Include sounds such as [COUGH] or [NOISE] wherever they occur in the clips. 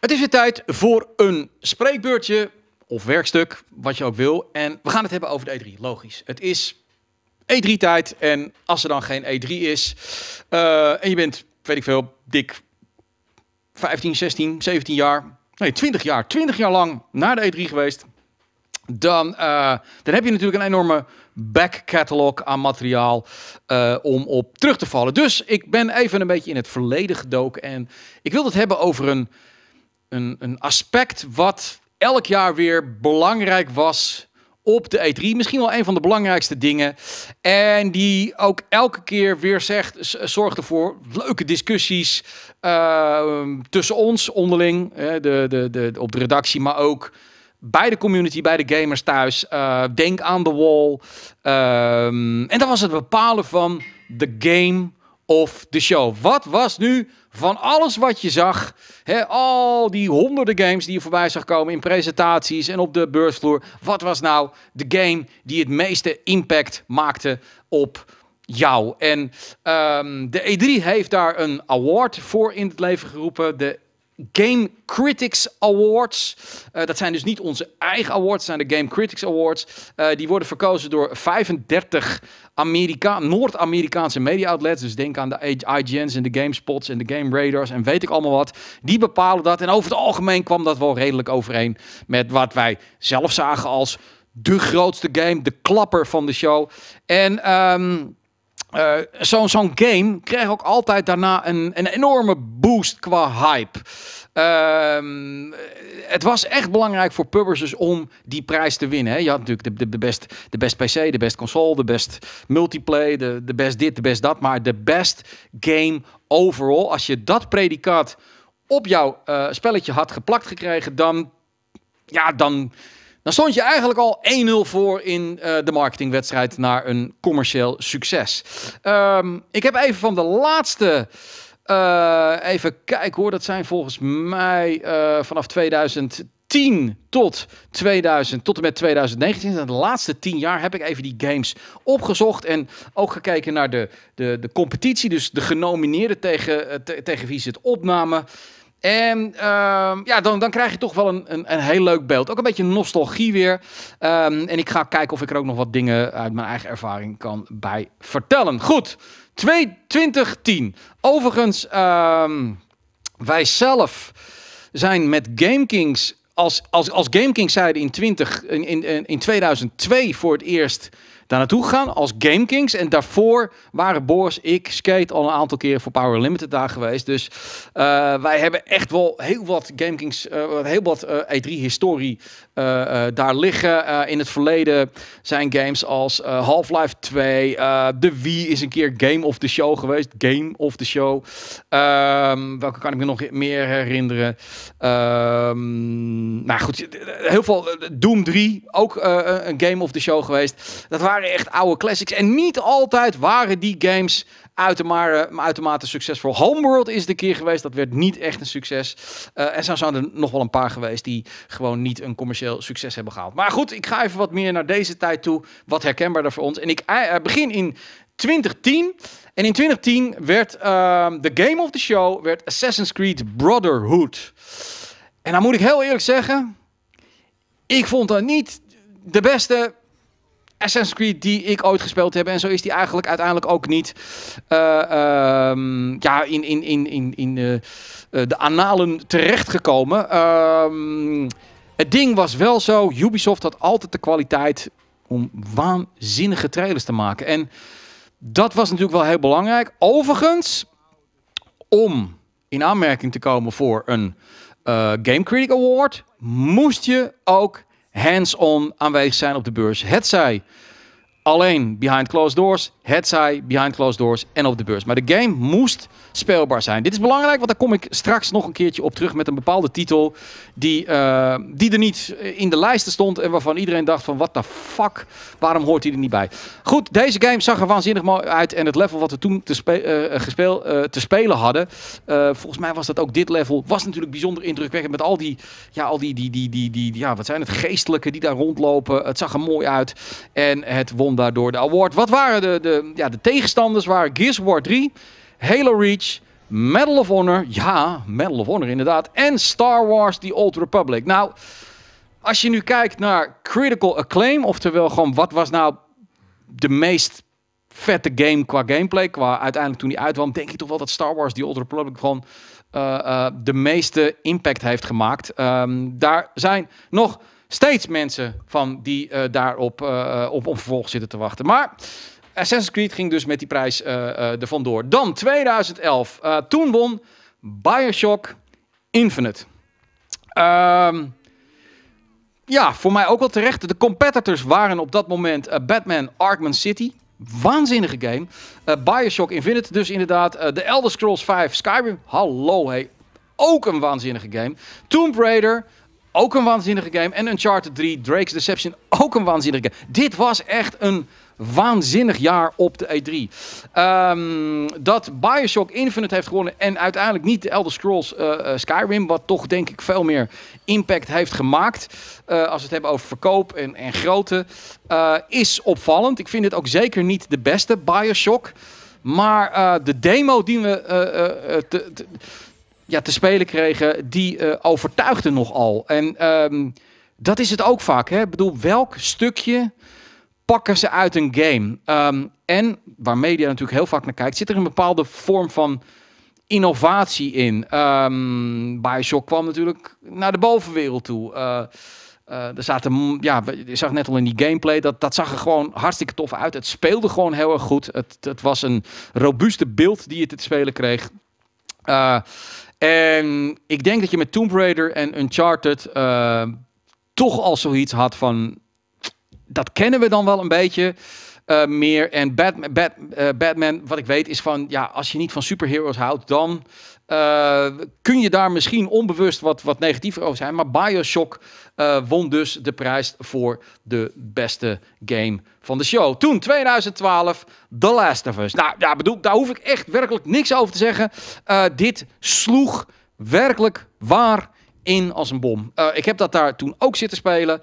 Het is weer tijd voor een spreekbeurtje of werkstuk, wat je ook wil. En we gaan het hebben over de E3, logisch. Het is E3-tijd en als er dan geen E3 is eh, en je bent, weet ik veel, dik 15, 16, 17 jaar, nee 20 jaar, 20 jaar lang naar de E3 geweest, dan, eh, dan heb je natuurlijk een enorme back catalog aan materiaal eh, om op terug te vallen. Dus ik ben even een beetje in het verleden gedoken en ik wil het hebben over een een, een aspect wat elk jaar weer belangrijk was op de E3. Misschien wel een van de belangrijkste dingen. En die ook elke keer weer zegt, zorgde voor leuke discussies ehm, tussen ons onderling, de, de, de, op de redactie, maar ook bij de community, bij de gamers thuis. Eh, denk aan de wall. Ehm, en dat was het bepalen van de game of de show? Wat was nu van alles wat je zag, hè, al die honderden games die je voorbij zag komen in presentaties en op de beursvloer, wat was nou de game die het meeste impact maakte op jou? En ehm, de E3 heeft daar een award voor in het leven geroepen, de Game Critics Awards. Eh, dat zijn dus niet onze eigen awards, dat zijn de Game Critics Awards. Eh, die worden verkozen door 35 Amerika Noord-Amerikaanse media outlets. Dus denk aan de IGN's en de GameSpots en de Game Raiders, en weet ik allemaal wat. Die bepalen dat. En over het algemeen kwam dat wel redelijk overeen met wat wij zelf zagen als de grootste game, de klapper van de show. En. Um, uh, zo'n game kreeg ook altijd daarna een, een enorme boost qua hype. Ehm, het was echt belangrijk voor publishers om die prijs te winnen. Hè. Je had natuurlijk de, de, best, de best PC, de best console, de best multiplayer, de, de best dit, de best dat. Maar de best game overall. Als je dat predicaat op jouw eh, spelletje had geplakt gekregen, dan... Ja, dan dan stond je eigenlijk al 1-0 voor in eh, de marketingwedstrijd naar een commercieel succes. Ehm, ik heb even van de laatste. Eh, even kijken hoor, dat zijn volgens mij eh, vanaf 2010 tot 2000, tot en met 2019. De laatste 10 jaar heb ik even die games opgezocht en ook gekeken naar de, de, de competitie. Dus de genomineerden tegen, tegen wie ze het opnamen. En ehm, ja, dan, dan krijg je toch wel een, een, een, heel leuk beeld. Ook een beetje nostalgie weer. Ehm, en ik ga kijken of ik er ook nog wat dingen uit mijn eigen ervaring kan bij vertellen. Goed, 2010. Overigens, um, wij zelf zijn met GameKings... Als, als, als GameKings zeiden in, 20, in, in, in 2002 voor het eerst daar naartoe gegaan als Gamekings. En daarvoor waren Boris, ik, Skate al een aantal keren voor Power Limited daar geweest. Dus eh, wij hebben echt wel heel wat Game eh, heel wat uh, eh, E3-historie daar liggen. in het verleden zijn games als Half-Life 2, de Wii is een keer Game of the Show geweest. Game of the Show. Ehm, welke kan ik me nog meer herinneren? Ehm, nou goed, heel veel. Doom 3, ook een Game of the Show geweest. Dat waren waren echt oude classics. En niet altijd waren die games uitermate, uitermate succesvol. Homeworld is de keer geweest, dat werd niet echt een succes. Eh, en zo zijn er nog wel een paar geweest die gewoon niet een commercieel succes hebben gehaald. Maar goed, ik ga even wat meer naar deze tijd toe, wat herkenbaarder voor ons. En ik eh, eh, begin in 2010. En in 2010 werd ehm, de game of the show werd Assassin's Creed Brotherhood. En dan moet ik heel eerlijk zeggen, ik vond dat niet de beste Assassin's Creed die ik ooit gespeeld heb. En zo is die eigenlijk uiteindelijk ook niet. Eh, ehm, ja, in, in, in, in, in eh, eh, de analen terechtgekomen. Um, het ding was wel zo. Ubisoft had altijd de kwaliteit om waanzinnige trailers te maken. En dat was natuurlijk wel heel belangrijk. Overigens, om in aanmerking te komen voor een Game Critic Award, moest je ook hands-on aanwezig zijn op de beurs. Het zij alleen behind closed doors, zij behind closed doors en op de beurs. Maar de game moest speelbaar zijn. Dit is belangrijk, want daar kom ik straks nog een keertje op terug met een bepaalde titel die, eh, die er niet in de lijsten stond en waarvan iedereen dacht van wat the fuck, waarom hoort hij er niet bij? Goed, deze game zag er waanzinnig mooi uit en het level wat we toen te, spe eh, eh, gespeel, te spelen hadden, volgens mij was dat ook dit level, was natuurlijk bijzonder indrukwekkend met al die, ja, al die, die, die, die, die, die ja, wat zijn het, geestelijke die daar rondlopen. Het zag er mooi uit en het won daardoor de award. Wat waren de, de Ehm, ja, de tegenstanders waren Gears War 3, Halo Reach, Medal of Honor, ja, Medal of Honor inderdaad, en Star Wars The Old Republic. Nou, als je nu kijkt naar critical acclaim, oftewel gewoon wat was nou de meest vette game qua gameplay, qua uiteindelijk toen die uitkwam, denk ik toch wel dat Star Wars The Old Republic gewoon eh, eh, de meeste impact heeft gemaakt. Um, daar zijn nog steeds mensen van die eh, daarop op, op vervolg zitten te wachten. Maar Assassin's Creed ging dus met die prijs uh, uh, er vandoor. Dan 2011. Eh, toen won Bioshock Infinite. Ehm, ja, voor mij ook wel terecht. De competitors waren op dat moment Batman Arkham City. Waanzinnige game. Bioshock Infinite dus inderdaad. The Elder Scrolls 5 Skyrim. Hallo hey. Ook een waanzinnige game. Tomb Raider ook een waanzinnige game. En Uncharted 3, Drake's Deception, ook een waanzinnige game. Dit was echt een waanzinnig jaar op de E3. Ehm, dat Bioshock Infinite heeft gewonnen en uiteindelijk niet de Elder Scrolls eh, eh, Skyrim, wat toch denk ik veel meer impact heeft gemaakt eh, als we het hebben over verkoop en, en grootte, is opvallend. Ik vind het ook zeker niet de beste Bioshock, maar de demo die we te, ja, te spelen kregen, die overtuigde nogal. En ehm, dat is het ook vaak. Hè? Ik bedoel, welk stukje pakken ze uit een game. Ehm, en waar media natuurlijk heel vaak naar kijkt, zit er een bepaalde vorm van innovatie in. Um, Bioshock kwam natuurlijk naar de bovenwereld toe. Eh, eh, er zaten, mm, ja, je zag net al in die gameplay, dat, dat zag er gewoon hartstikke tof uit. Het speelde gewoon heel erg goed. Het, het was een robuuste beeld die je te spelen kreeg. Eh, en ik denk dat je met Tomb Raider en Uncharted toch al zoiets had van dat kennen we dan wel een beetje. Eh, meer. En Batman, eh, Batman, wat ik weet, is van ja, als je niet van superheroes houdt, dan eh, kun je daar misschien onbewust wat, wat negatiever over zijn. Maar Bioshock won dus de prijs voor de beste game van de show. Toen, 2012, The Last of Us. Nou ja, bedoel, daar hoef ik echt werkelijk niks over te zeggen. dit sloeg werkelijk waar in als een bom. Eh, ik heb dat daar toen ook zitten spelen.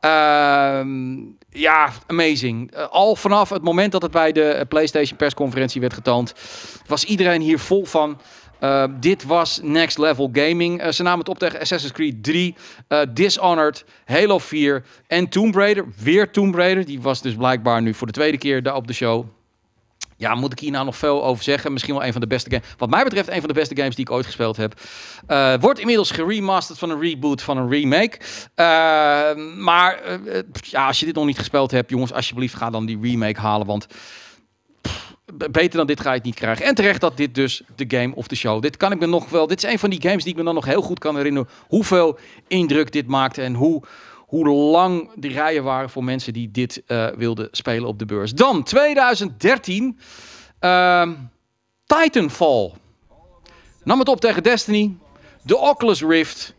Ehm, ja, amazing. Eh, al vanaf het moment dat het bij de eh, PlayStation persconferentie werd getoond, was iedereen hier vol van. dit was next level gaming. ze namen het op tegen Assassin's Creed 3, Dishonored, Halo 4 en Tomb Raider. Weer Tomb Raider. Die was dus blijkbaar nu voor de tweede keer daar op de show. Ja, moet ik hier nou nog veel over zeggen? Misschien wel een van de beste games. Wat mij betreft, een van de beste games die ik ooit gespeeld heb. Eh, wordt inmiddels geremasterd van een reboot, van een remake. Eh, maar eh, ja, als je dit nog niet gespeeld hebt, jongens, alsjeblieft ga dan die remake halen. Want beter dan dit ga je het niet krijgen. En terecht dat dit dus de game of de show. Dit kan ik me nog wel. Dit is een van die games die ik me dan nog heel goed kan herinneren. Hoeveel indruk dit maakte en hoe hoe lang de rijen waren voor mensen die dit eh, wilden spelen op de beurs. Dan 2013, ehm, Titanfall. Nam het op tegen Destiny, de Oculus Rift,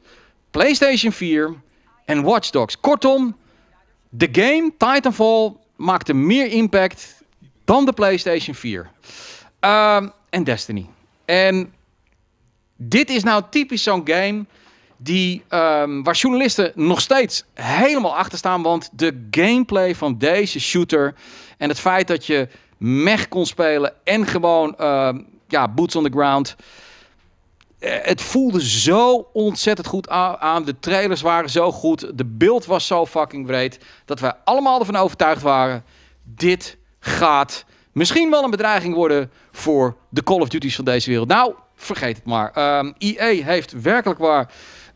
PlayStation 4 en Watch Dogs. Kortom, de game Titanfall maakte meer impact dan de PlayStation 4 ehm, en Destiny. En dit is nou typisch zo'n game die, ehm, waar journalisten nog steeds helemaal achter staan. Want de gameplay van deze shooter en het feit dat je mech kon spelen en gewoon ehm, ja, boots on the ground. Eh, het voelde zo ontzettend goed aan. De trailers waren zo goed. De beeld was zo fucking breed. Dat wij allemaal ervan overtuigd waren. Dit gaat misschien wel een bedreiging worden voor de Call of Duty's van deze wereld. Nou, vergeet het maar. Um, ehm, EA heeft werkelijk waar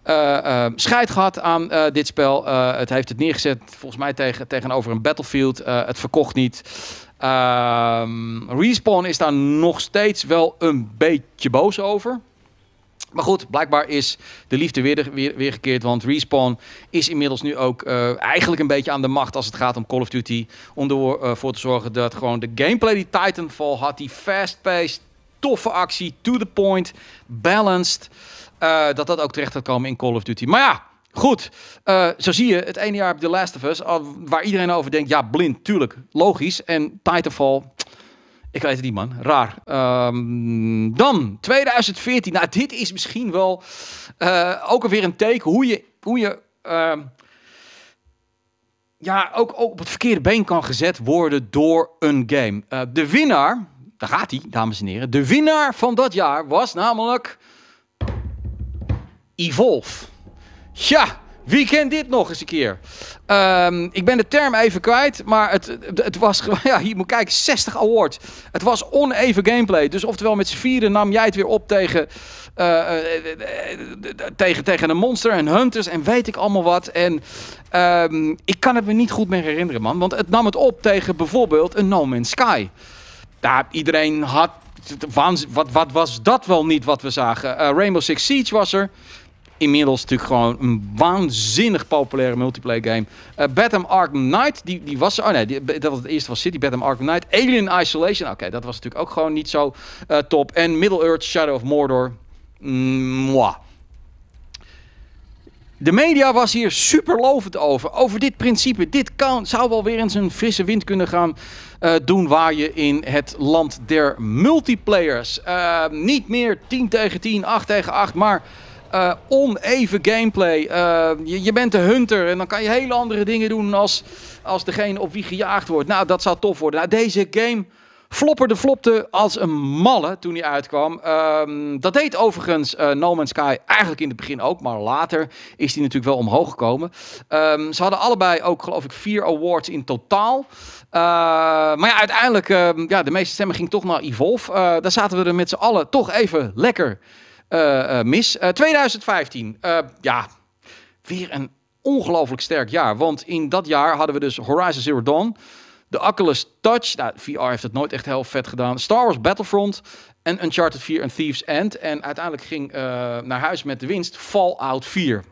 eh, eh, scheid gehad aan eh, dit spel. het heeft het neergezet, volgens mij tegen, tegenover een Battlefield. het verkocht niet. Ehm, Respawn is daar nog steeds wel een beetje boos over. Maar goed, blijkbaar is de liefde weer, weer, weer gekeerd. Want Respawn is inmiddels nu ook eigenlijk een beetje aan de macht als het gaat om Call of Duty. Om ervoor te zorgen dat gewoon de gameplay die Titanfall had, die fast-paced, toffe actie, to the point, balanced. Eh, dat dat ook terecht gaat komen in Call of Duty. Maar ja, Goed, eh, zo zie je het ene jaar op The Last of Us, waar iedereen over denkt, ja, blind, tuurlijk, logisch. En Titanfall, ik weet het niet, man, raar. Ehm, dan 2014, nou, dit is misschien wel uh, ook alweer een teken hoe je, hoe je ehm, ja, ook, ook, op het verkeerde been kan gezet worden door een game. de winnaar, daar gaat hij, dames en heren, de winnaar van dat jaar was namelijk. Evolve. ja. wie kent dit nog eens een keer? Ehm, ik ben de term even kwijt, maar het, het was, [LAUGHS] ja, hier moet kijken, 60 awards. Het was oneven gameplay. Dus oftewel met z'n vieren nam jij het weer op tegen, eh, eh, eh, tegen, tegen een monster en hunters en weet ik allemaal wat. En ehm, ik kan het me niet goed meer herinneren, man. Want het nam het op tegen bijvoorbeeld een No Man's Sky. Daar iedereen had... Wat, wat was dat wel niet wat we zagen? Rainbow Six Siege was er inmiddels natuurlijk gewoon een waanzinnig populaire multiplayer game. Uh, eh, Batman Arkham Knight, die, die was... Oh nee, dat was het eerste was City, Batman Arkham Knight. Alien Isolation, nou, oké, dat was natuurlijk ook gewoon niet zo eh, top. En Middle-earth Shadow of Mordor, mwah. De media was hier super lovend over. Over dit principe. Dit kan, zou wel weer eens een frisse wind kunnen gaan eh, doen doen je in het land der multiplayers. niet meer 10 tegen 10, 8 tegen 8, maar eh, oneven gameplay. Eh, je, je, bent de hunter en dan kan je hele andere dingen doen als, als degene op wie gejaagd wordt. Nou, dat zou tof worden. Nou, deze game flopperde flopte als een malle toen hij uitkwam. Ehm, dat deed overigens eh, No Man's Sky eigenlijk in het begin ook, maar later is die natuurlijk wel omhoog gekomen. Ehm, ze hadden allebei ook, geloof ik, vier awards in totaal. Ehm, maar ja, uiteindelijk, uh, ja, de meeste stemmen ging toch naar Evolve. daar zaten we er met z'n allen toch even lekker eh, eh, mis. 2015, eh, ja, weer een ongelooflijk sterk jaar. Want in dat jaar hadden we dus Horizon Zero Dawn, de Oculus Touch. Nou, VR heeft het nooit echt heel vet gedaan. Star Wars Battlefront en Uncharted 4 en Thieves End. En uiteindelijk ging naar huis met de winst Fallout 4.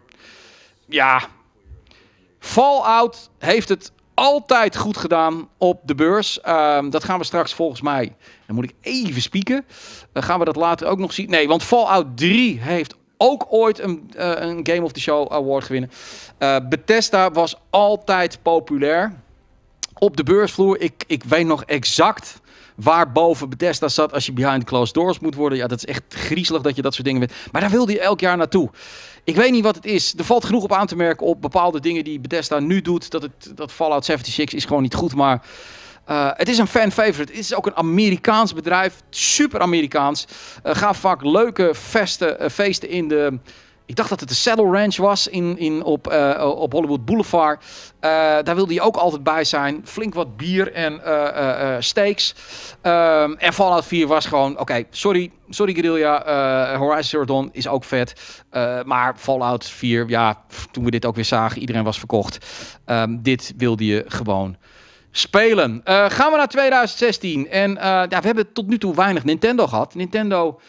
Ja, Fallout heeft het altijd goed gedaan op de beurs. Ehm, dat gaan we straks volgens mij, dan moet ik even spieken. Dan eh, gaan we dat later ook nog zien. Nee, want Fallout 3 heeft ook ooit een, eh, een Game of the Show award gewonnen. Uh, eh, Bethesda was altijd populair op de beursvloer. Ik, ik weet nog exact waar boven Bethesda zat als je behind closed doors moet worden. Ja, dat is echt griezelig dat je dat soort dingen weet. Maar daar wil je elk jaar naartoe. Ik weet niet wat het is. Er valt genoeg op aan te merken op bepaalde dingen die Bethesda nu doet. Dat, het, dat Fallout 76 is gewoon niet goed, maar... Eh, het is een fan favorite. Het is ook een Amerikaans bedrijf. Super Amerikaans. Uh, ga vaak leuke festen, eh, feesten in de ik dacht dat het de Saddle Ranch was in, in, op, eh, op Hollywood Boulevard. Eh, daar wilde hij ook altijd bij zijn. Flink wat bier en eh, steaks. Ehm, en Fallout 4 was gewoon... Oké, sorry, sorry Guerrilla. Horizon Zero is ook vet. maar Fallout 4, ja, toen we dit ook weer zagen... iedereen was verkocht. Ehm, dit wilde je gewoon spelen. gaan we naar 2016. En ja, we hebben tot nu toe weinig Nintendo gehad. Nintendo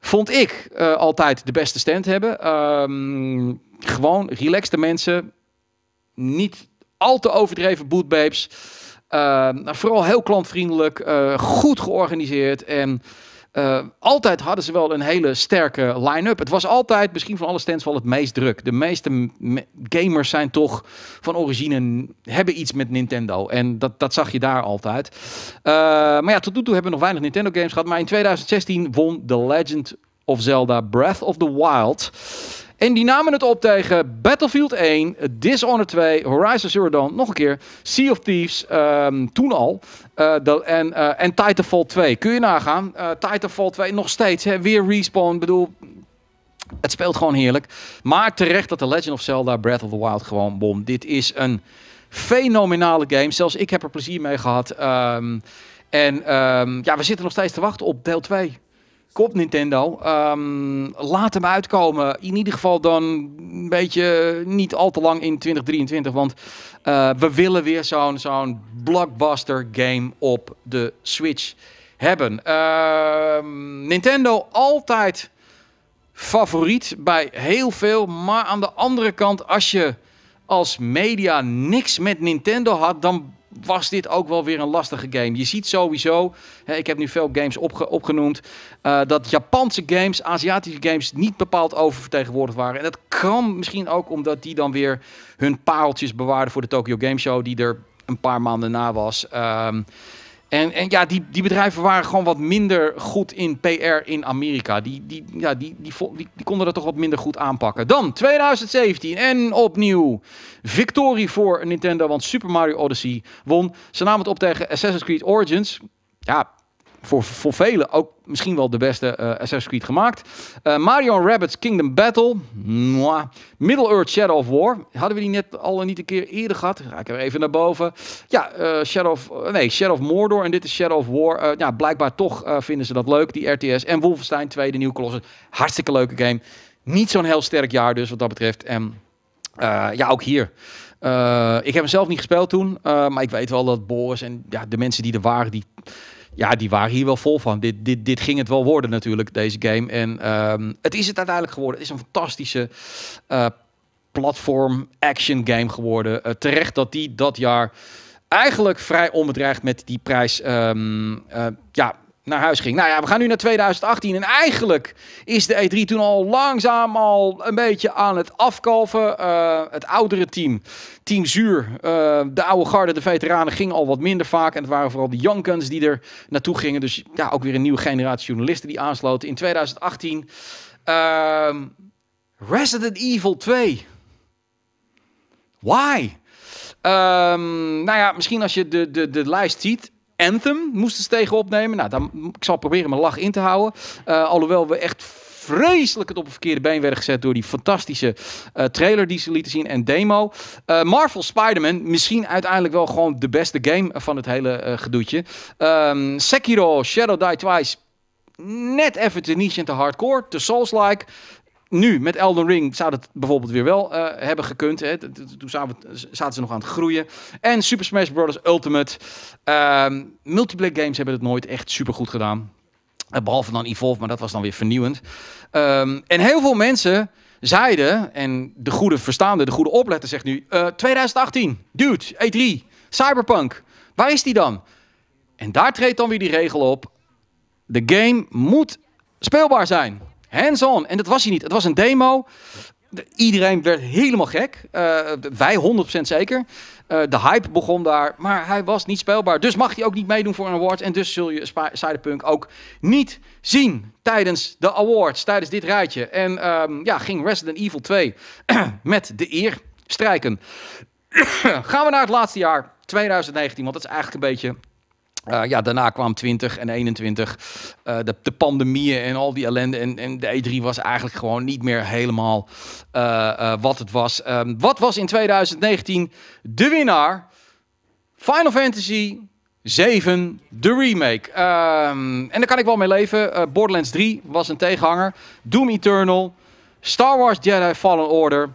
vond ik eh, altijd de beste stand hebben. Um, gewoon relaxte mensen. Niet al te overdreven bootbabes. Uh, vooral heel klantvriendelijk. Eh, goed georganiseerd. En uh, altijd hadden ze wel een hele sterke line-up. Het was altijd misschien van alle stands wel het meest druk. De meeste gamers zijn toch van origine hebben iets met Nintendo. En dat, dat zag je daar altijd. Eh, maar ja, tot nu toe hebben we nog weinig Nintendo games gehad. Maar in 2016 won The Legend of Zelda Breath of the Wild. En die namen het op tegen Battlefield 1, Dishonored 2, Horizon Zero Dawn, nog een keer, Sea of Thieves, ehm, toen al, eh, en, uh, en Titanfall 2. Kun je nagaan, uh, Titanfall 2 nog steeds, hè, weer Respawn, bedoel... Het speelt gewoon heerlijk. Maar terecht dat The Legend of Zelda Breath of the Wild gewoon bom. Dit is een fenomenale game. Zelfs ik heb er plezier mee gehad. Ehm, en ehm, ja, we zitten nog steeds te wachten op deel 2. Kop Nintendo. Ehm, laat hem uitkomen. In ieder geval dan een beetje niet al te lang in 2023. Want eh, we willen weer zo'n blockbuster game op de Switch hebben. Ehm, Nintendo altijd favoriet bij heel veel. Maar aan de andere kant, als je als media niks met Nintendo had, dan was dit ook wel weer een lastige game. Je ziet sowieso, hè, ik heb nu veel games opgenoemd, eh, dat Japanse games, Aziatische games niet bepaald oververtegenwoordigd waren. En dat kwam misschien ook omdat die dan weer hun pareltjes bewaarden voor de Tokyo Game Show, die er een paar maanden na was. Ehm, en, en ja, die, die bedrijven waren gewoon wat minder goed in PR in Amerika. Die, die, ja, die, die, die, die konden dat toch wat minder goed aanpakken. Dan 2017 en opnieuw victorie voor Nintendo. Want Super Mario Odyssey won. Ze namen het op tegen Assassin's Creed Origins. Ja, voor, voor velen ook misschien wel de beste eh, Assassin's Creed gemaakt. Uh, Mario Rabbits Kingdom Battle. Mwah. Middle Earth Shadow of War. Hadden we die net al niet een keer eerder gehad? Ga ik er even naar boven. Ja, eh, Shadow of, nee, Shadow of Mordor en dit is Shadow of War. ja, blijkbaar toch vinden ze dat leuk, die RTS. En Wolfenstein 2, de nieuwe Colossus. Hartstikke leuke game. Niet zo'n heel sterk jaar dus wat dat betreft. En ja, ook hier. ik heb hem zelf niet gespeeld toen, maar ik weet wel dat Boris en ja, de mensen die er waren, die ja, die waren hier wel vol van. Dit, dit, dit ging het wel worden natuurlijk, deze game. En ehm, het is het uiteindelijk geworden. Het is een fantastische eh, platform action game geworden. Eh, terecht dat die dat jaar eigenlijk vrij onbedreigd met die prijs ehm, eh, ja, naar huis ging. Nou ja, we gaan nu naar 2018 en eigenlijk is de E3 toen al langzaam al een beetje aan het afkalven. Eh, het oudere team, Team Zuur, eh, de oude garde, de veteranen, ging al wat minder vaak. En het waren vooral de young die er naartoe gingen. Dus ja, ook weer een nieuwe generatie journalisten die aansloten. In 2018 ehm, Resident Evil 2. Why? Um, nou ja, misschien als je de, de, de lijst ziet. Anthem moesten ze tegen opnemen. Nou, dan, ik zal proberen mijn lach in te houden. Eh, alhoewel we echt vreselijk het op een verkeerde been werden gezet door die fantastische eh, trailer die ze lieten zien en demo. Eh, Marvel Spider-Man, misschien uiteindelijk wel gewoon de beste game van het hele gedoetje. Um, Sekiro, Shadow Die Twice, net even te niche en te hardcore, te Souls-like nu, met Elden Ring, zou het bijvoorbeeld weer wel eh, hebben gekund. Hè. Toen zaten ze nog aan het groeien. En Super Smash Bros. Ultimate. Uh, multiplayer games hebben het nooit echt super goed gedaan. Eh, behalve dan Evolve, maar dat was dan weer vernieuwend. Ehm, en heel veel mensen zeiden, en de goede verstaande, de goede opletter zegt nu... 2018, eh, dude, E3, Cyberpunk, waar is die dan? En daar treedt dan weer die regel op. De game moet speelbaar zijn hands-on. En dat was hij niet. Het was een demo. Iedereen werd helemaal gek. Eh, wij 100% zeker. Eh, de hype begon daar, maar hij was niet speelbaar. Dus mag hij ook niet meedoen voor een award. En dus zul je Cyberpunk ook niet zien tijdens de awards, tijdens dit rijtje. En ehm, ja, ging Resident Evil 2 [CLEARS THROAT] met de eer strijken. [CLEARS THROAT] Gaan we naar het laatste jaar, 2019, want dat is eigenlijk een beetje eh, ja, daarna kwam 20 en 21, eh, de, de pandemieën en al die ellende. En, en de E3 was eigenlijk gewoon niet meer helemaal eh, wat het was. Ehm, wat was in 2019 de winnaar? Final Fantasy 7, de remake. Ehm, en daar kan ik wel mee leven. Borderlands 3 was een tegenhanger. Doom Eternal, Star Wars Jedi Fallen Order...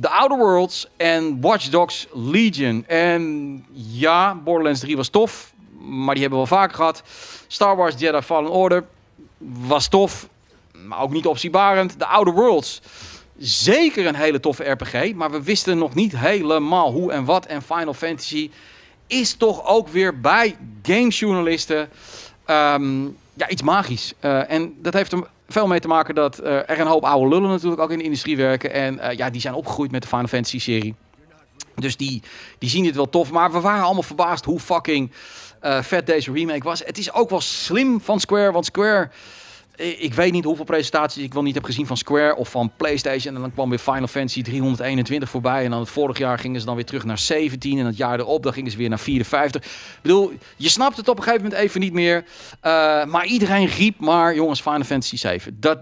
The Outer Worlds en Watch Dogs Legion. En ja, Borderlands 3 was tof maar die hebben we wel vaak gehad. Star Wars Jedi Fallen Order was tof, maar ook niet optiebarend. The Outer Worlds, zeker een hele toffe RPG, maar we wisten nog niet helemaal hoe en wat. En Final Fantasy is toch ook weer bij gamesjournalisten um, ehm, ja, iets magisch. Eh, en dat heeft er veel mee te maken dat eh, er een hoop oude lullen natuurlijk ook in de industrie werken. En eh, ja, die zijn opgegroeid met de Final Fantasy serie. Dus die, die zien dit wel tof. Maar we waren allemaal verbaasd hoe fucking uh, vet deze remake was. Het is ook wel slim van Square, want Square eh, ik weet niet hoeveel presentaties ik wel niet heb gezien van Square of van PlayStation. En dan kwam weer Final Fantasy 321 voorbij. En dan het vorig jaar gingen ze dan weer terug naar 17. En het jaar erop dan gingen ze weer naar 54. Ik bedoel, je snapt het op een gegeven moment even niet meer. Eh, maar iedereen riep maar, jongens, Final Fantasy 7. Dat,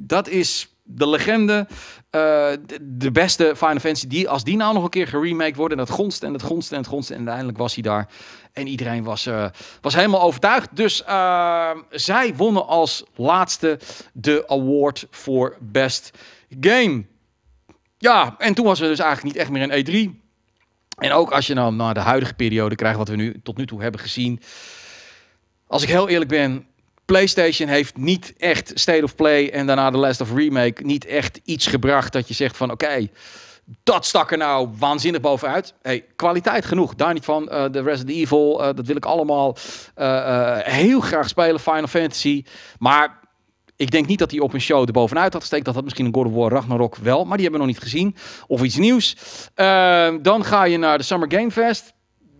dat is de legende, eh, de, de, beste Final Fantasy. Die, als die nou nog een keer geremaked wordt en dat gonst en dat gonst en het gonst. En uiteindelijk was hij daar. En iedereen was, eh, was helemaal overtuigd. Dus eh, zij wonnen als laatste de award voor Best Game. Ja, en toen was er dus eigenlijk niet echt meer een E3. En ook als je nou naar de huidige periode krijgt, wat we nu tot nu toe hebben gezien. Als ik heel eerlijk ben, PlayStation heeft niet echt State of Play en daarna de Last of Remake niet echt iets gebracht dat je zegt van oké, dat stak er nou waanzinnig bovenuit. Hey, kwaliteit genoeg, daar niet van. Uh, Resident Evil, eh, dat wil ik allemaal eh, heel graag spelen, Final Fantasy. Maar ik denk niet dat die op een show er bovenuit had gesteekt. Dat had misschien een God of War Ragnarok wel, maar die hebben we nog niet gezien. Of iets nieuws. Ehm, dan ga je naar de Summer Game Fest.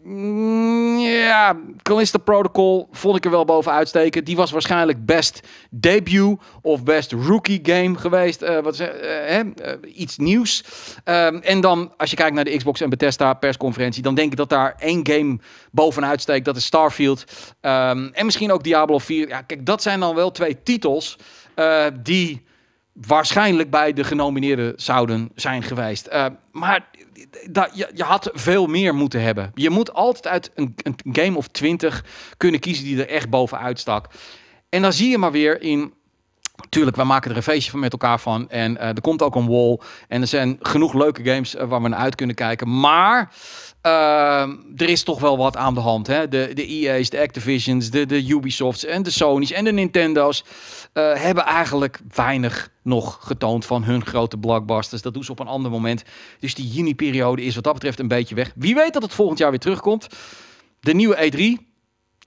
Mm, ja, Callisto Protocol vond ik er wel boven uitsteken. Die was waarschijnlijk best debut of best rookie game geweest. Eh, wat is, uh, eh, eh, iets nieuws. Ehm, en dan, als je kijkt naar de Xbox en Bethesda persconferentie, dan denk ik dat daar één game bovenuit steekt. Dat is Starfield. Ehm, en misschien ook Diablo 4. Ja, kijk, dat zijn dan wel twee titels die waarschijnlijk bij de genomineerden zouden zijn geweest. maar dat, je, je, had veel meer moeten hebben. Je moet altijd uit een, een game of twintig kunnen kiezen die er echt bovenuit stak. En dan zie je maar weer in Tuurlijk, we maken er een feestje van met elkaar van. En eh, er komt ook een wall. En er zijn genoeg leuke games eh, waar we naar uit kunnen kijken. Maar Ehm, er is toch wel wat aan de hand. Hè? De, de EA's, de Activisions, de, de Ubisofts en de Sony's en de Nintendo's eh, hebben eigenlijk weinig nog getoond van hun grote blockbusters. Dat doen ze op een ander moment. Dus die juni-periode is wat dat betreft een beetje weg. Wie weet dat het volgend jaar weer terugkomt. De nieuwe E3,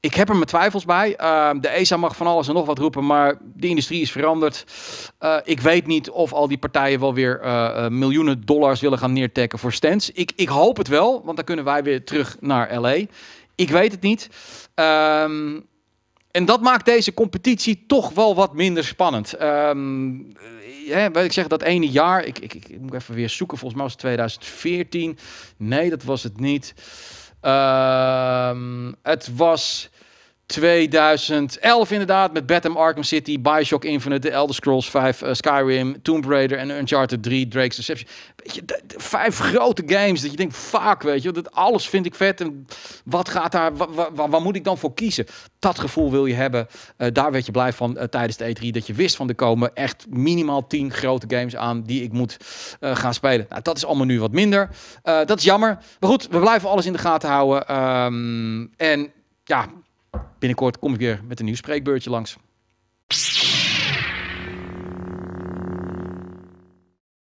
ik heb er mijn twijfels bij. Ehm, de ESA mag van alles en nog wat roepen, maar de industrie is veranderd. Eh, ik weet niet of al die partijen wel weer eh, eh, miljoenen dollars willen gaan neertekken voor stands. Ik, ik hoop het wel, want dan kunnen wij weer terug naar LA. Ik weet het niet. Ehm, en dat maakt deze competitie toch wel wat minder spannend. Um, ik zeg dat ene jaar, ik, ik, ik moet even weer zoeken, volgens mij was het 2014. Nee, dat was het niet. Ehm, het was 2011 inderdaad, met Batman Arkham City, Bioshock Infinite, The Elder Scrolls 5, eh, Skyrim, Tomb Raider en Uncharted 3, Drake's Deception. Weet je, vijf grote games dat je denkt, vaak weet je, dat alles vind ik vet en wat gaat daar, wa, waar moet ik dan voor kiezen? Dat gevoel wil je hebben. Eh, daar werd je blij van eh, tijdens de E3, dat je wist van er komen echt minimaal 10 grote games aan die ik moet gaan spelen. Nou, dat is allemaal nu wat minder. dat is jammer. Maar goed, we blijven alles in de gaten houden. Ehm, en ja, Binnenkort kom ik weer met een nieuw spreekbeurtje langs.